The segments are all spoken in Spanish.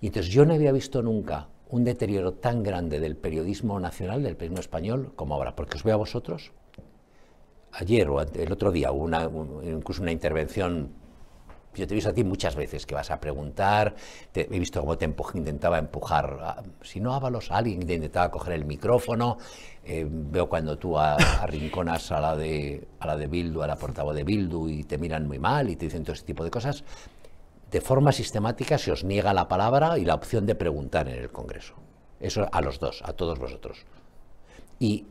Y entonces yo no había visto nunca un deterioro tan grande del periodismo nacional, del periodismo español, como ahora, porque os veo a vosotros. Ayer o el otro día una, incluso una intervención yo te he visto a ti muchas veces que vas a preguntar, he visto cómo te intentaba empujar, si no Ábalos, a alguien intentaba coger el micrófono, eh, veo cuando tú arrinconas a la de a la de Bildu, a la portavoz de Bildu y te miran muy mal y te dicen todo ese tipo de cosas de forma sistemática se os niega la palabra y la opción de preguntar en el Congreso. Eso a los dos, a todos vosotros. Y,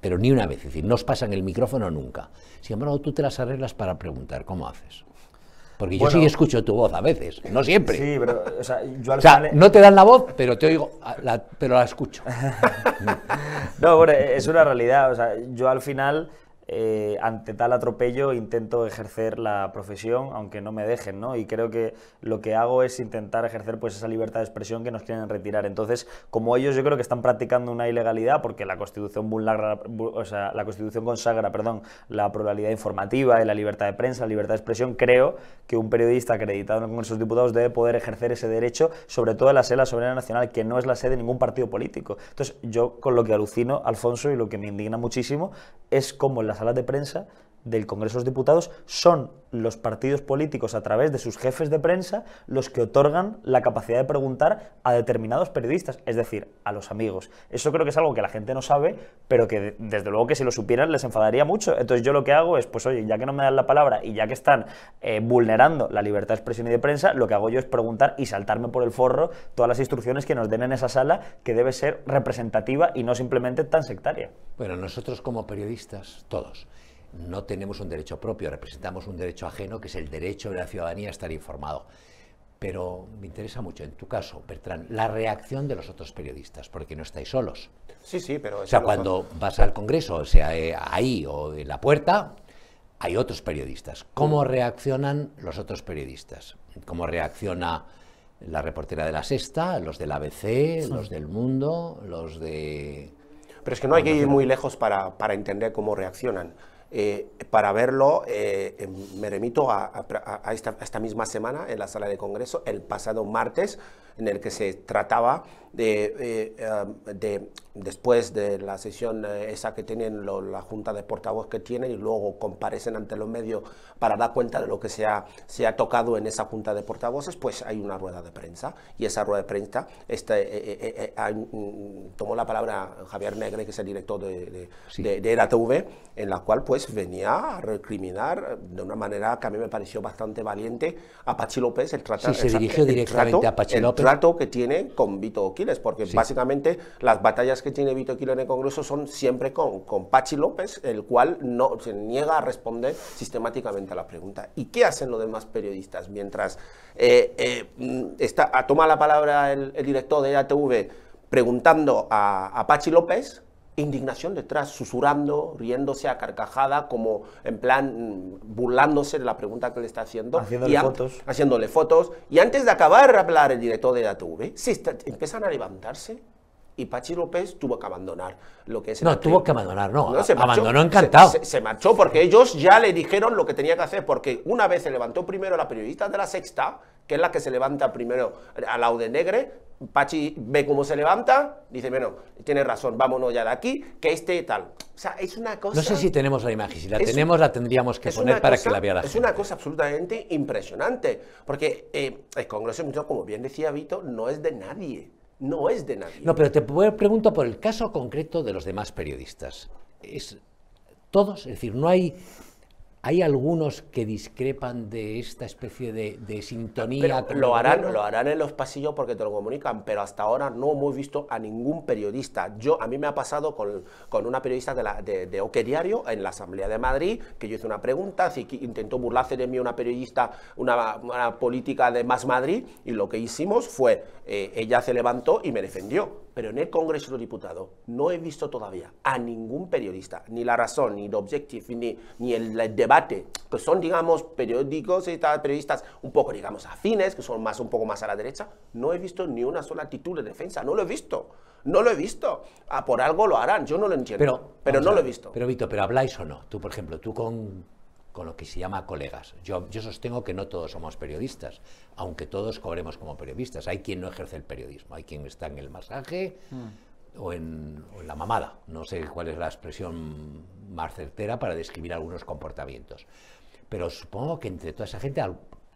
pero ni una vez, es decir, no os pasan el micrófono nunca. Si embargo, tú te las arreglas para preguntar, ¿cómo haces? Porque yo sí escucho tu voz a veces, no siempre. Sí, pero o sea, yo no te dan la voz, pero te oigo, pero la escucho. no, bueno, es una realidad. O sea, yo al final eh, ante tal atropello intento ejercer la profesión, aunque no me dejen, ¿no? Y creo que lo que hago es intentar ejercer pues esa libertad de expresión que nos quieren retirar. Entonces, como ellos yo creo que están practicando una ilegalidad, porque la Constitución o Constitución consagra, perdón, la pluralidad informativa y la libertad de prensa, la libertad de expresión, creo que un periodista acreditado en el Congreso de Diputados debe poder ejercer ese derecho, sobre todo en la sede de la soberanía nacional, que no es la sede de ningún partido político. Entonces, yo con lo que alucino, Alfonso, y lo que me indigna muchísimo, es como en las salas de prensa del Congreso de los Diputados son los partidos políticos a través de sus jefes de prensa los que otorgan la capacidad de preguntar a determinados periodistas, es decir, a los amigos. Eso creo que es algo que la gente no sabe, pero que desde luego que si lo supieran les enfadaría mucho. Entonces yo lo que hago es, pues oye, ya que no me dan la palabra y ya que están eh, vulnerando la libertad de expresión y de prensa, lo que hago yo es preguntar y saltarme por el forro todas las instrucciones que nos den en esa sala que debe ser representativa y no simplemente tan sectaria. Bueno, nosotros como periodistas, todos, no tenemos un derecho propio, representamos un derecho ajeno, que es el derecho de la ciudadanía a estar informado. Pero me interesa mucho, en tu caso, Bertrán, la reacción de los otros periodistas, porque no estáis solos. Sí, sí, pero... O sea, cuando vas al Congreso, o sea, eh, ahí o en la puerta, hay otros periodistas. ¿Cómo mm. reaccionan los otros periodistas? ¿Cómo reacciona la reportera de la Sexta, los del ABC, los del Mundo, los de... Pero es que no hay que ir muy lejos para, para entender cómo reaccionan. Eh, para verlo, eh, me remito a, a esta misma semana en la sala de Congreso, el pasado martes, en el que se trataba de, eh, em, de, después de la sesión eh, esa que tienen la junta de portavoz que tienen y luego comparecen ante los medios para dar cuenta de lo que se ha, se ha tocado en esa junta de portavoces, pues hay una rueda de prensa y esa rueda de prensa este, eh, mm, tomó la palabra Javier Negre, que es el director de, de, TV ERATV, en la cual pues venía a recriminar de una manera que a mí me pareció bastante valiente a Pachi López el, se trato, que tiene con Vito porque básicamente las batallas que tiene Vito Quiles en el Congreso son siempre con, Pachi López, el cual no se niega a responder sistemáticamente a la pregunta. ¿Y qué hacen los demás periodistas mientras eh, eh, está, toma la palabra el, director de ATV preguntando a Pachi López? indignación detrás, susurrando, riéndose a carcajada, como en plan mm, burlándose de la pregunta que le está haciendo. Haciéndole, y fotos. haciéndole fotos. Y antes de acabar de hablar el director de la TV, se empiezan a levantarse y Pachi López tuvo que abandonar lo que es No, tuvo que abandonar, no. se abandonó encantado. Se, marchó porque ellos ya le dijeron lo que tenía que hacer, porque una vez se levantó primero la periodista de la sexta, que es la que se levanta primero a la de Negre, Pachi ve cómo se levanta, dice, bueno, tiene razón, vámonos ya de aquí, que este tal. O sea, es una cosa... No sé si tenemos la imagen, si la tenemos la tendríamos que poner para que la vea la gente. Es una cosa absolutamente impresionante, porque eh, el Congreso, como bien decía Vito, no es de nadie no es de nadie. No, pero te pregunto por el caso concreto de los demás periodistas. Es todos, es decir, no hay hay algunos que discrepan de esta especie de, sintonía. lo harán, lo harán en los pasillos porque te lo comunican, pero hasta ahora no hemos visto a ningún periodista. Yo, a mí me ha pasado con, una periodista de, la, Oque Diario en la Asamblea de Madrid, que yo hice una pregunta, así intentó burlarse de mí una periodista, una, política de Más Madrid, y lo que hicimos fue, eh, ella se levantó y me defendió. Pero en el Congreso de los Diputados no he visto todavía a ningún periodista, ni La Razón, ni el Objective, ni, ni el debate que pues son, digamos, periódicos y eh, periodistas un poco, digamos, afines, que son más un poco más a la derecha, no he visto ni una sola actitud de defensa, no lo he visto. No lo he visto. a ah, por algo lo harán, yo no lo entiendo. Pero, no lo he visto. Pero Víctor, ¿pero habláis o no? Tú, por ejemplo, tú con, con lo que se llama colegas. Yo, yo sostengo que no todos somos periodistas, aunque todos cobremos como periodistas. Hay quien no ejerce el periodismo, hay quien está en el masaje, hmm o en, la mamada. No sé cuál es la expresión más certera para describir algunos comportamientos. Pero supongo que entre toda esa gente,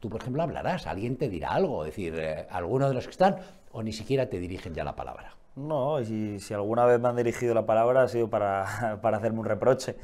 tú por ejemplo hablarás, alguien te dirá algo, es decir, eh, alguno de los que están, o ni siquiera te dirigen ya la palabra. No, si alguna vez me han dirigido la palabra ha sido para, para hacerme un reproche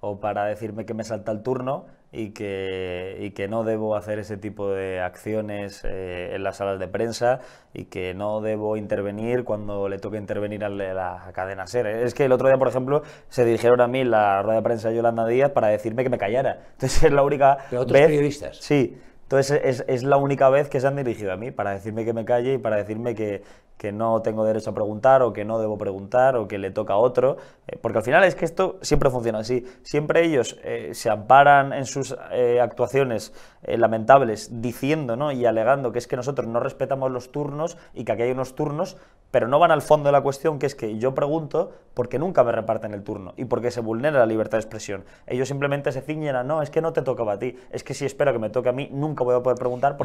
o para decirme que me salta el turno y que, y que no debo hacer ese tipo de acciones eh, en las salas de prensa y que no debo intervenir cuando le toque intervenir a la cadena SER. Es que el otro día, por ejemplo, se dirigieron a mí la rueda de prensa de Yolanda Díaz para decirme que me callara. Entonces es la única Pero otros periodistas. Sí. Entonces es, es, la única vez que se han dirigido a mí para decirme que me calle y para decirme que, que no tengo derecho a preguntar o que no debo preguntar o que le toca a otro, eh, porque al final es que esto siempre funciona así, siempre ellos eh, se amparan en sus eh, actuaciones lamentables diciendo ¿no? y alegando que es que nosotros no respetamos los turnos y que aquí hay unos turnos, pero no van al fondo de la cuestión, que es que yo pregunto porque nunca me reparten el turno y porque se vulnera la libertad de expresión. Ellos simplemente se ciñen a no, es que no te tocaba a ti, es que si espero que me toque a mí, nunca voy a poder preguntar